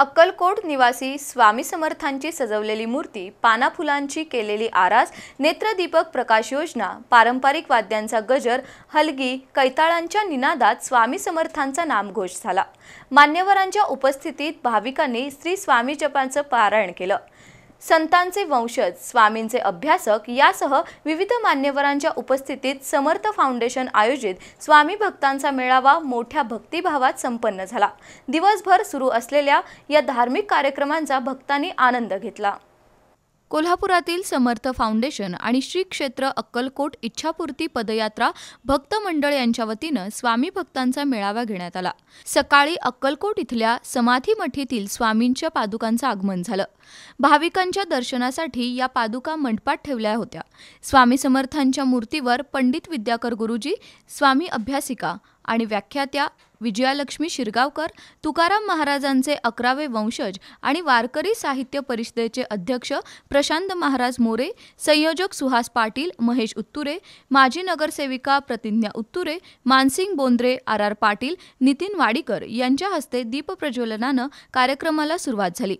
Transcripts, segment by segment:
अक्कलकोट निवासी स्वामी समर्थांची सजवलेली मूर्ती पानाफुलांची केलेली आरास नेत्रदीपक प्रकाश योजना पारंपरिक वाद्यांचा गजर हलगी कैताळांच्या निनादात स्वामी समर्थांचा नामघोष झाला मान्यवरांच्या उपस्थितीत भाविकांनी श्री स्वामी जपांचं पारायण केलं संतांचे वंशज स्वामींचे अभ्यासक यासह विविध मान्यवरांच्या उपस्थितीत समर्थ फाउंडेशन आयोजित स्वामी भक्तांचा मेळावा मोठ्या भक्तिभावात संपन्न झाला दिवसभर सुरू असलेल्या या धार्मिक कार्यक्रमांचा भक्तांनी आनंद घेतला कोल्हापुरातील समर्थ फाउंडेशन आणि श्री क्षेत्र अक्कलकोट इच्छापूर्ती पदयात्रा भक्त मंडळ यांच्या वतीनं स्वामी भक्तांचा मेळावा घेण्यात आला सकाळी अक्कलकोट इथल्या समाधी मठीतील स्वामींच्या पादुकांचं आगमन झालं भाविकांच्या दर्शनासाठी या पादुका मंडपात ठेवल्या होत्या स्वामी समर्थांच्या मूर्तीवर पंडित विद्याकर गुरुजी स्वामी अभ्यासिका आणि व्याख्यात्या विजयालक्ष्मी शिरगावकर तुकाराम महाराजांचे अकरावे वंशज आणि वारकरी साहित्य परिषदेचे अध्यक्ष प्रशांत महाराज मोरे संयोजक सुहास पाटील महेश उत्तुरे माजी नगरसेविका प्रतिज्ञा उत्तुरे मानसिंग बोंद्रे आर आर पाटील नितीन वाडीकर यांच्या हस्ते दीपप्रज्वलनानं कार्यक्रमाला सुरुवात झाली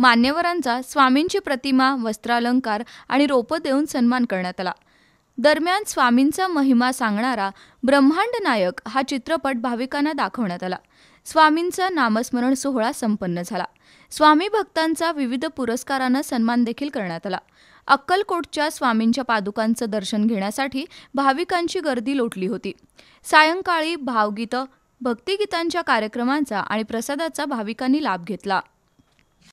मान्यवरांचा स्वामींची प्रतिमा वस्त्रालंकार आणि रोपं देऊन सन्मान करण्यात आला दरम्यान स्वामींचा महिमा सांगणारा ब्रह्मांड नायक हा चित्रपट भाविकांना दाखवण्यात आला स्वामींचा नामस्मरण सोहळा संपन्न झाला स्वामी भक्तांचा विविध पुरस्कारानं सन्मान देखील करण्यात आला अक्कलकोटच्या स्वामींच्या पादुकांचं दर्शन घेण्यासाठी भाविकांची गर्दी लोटली होती सायंकाळी भावगीतं भक्तिगीतांच्या कार्यक्रमांचा आणि प्रसादाचा भाविकांनी लाभ घेतला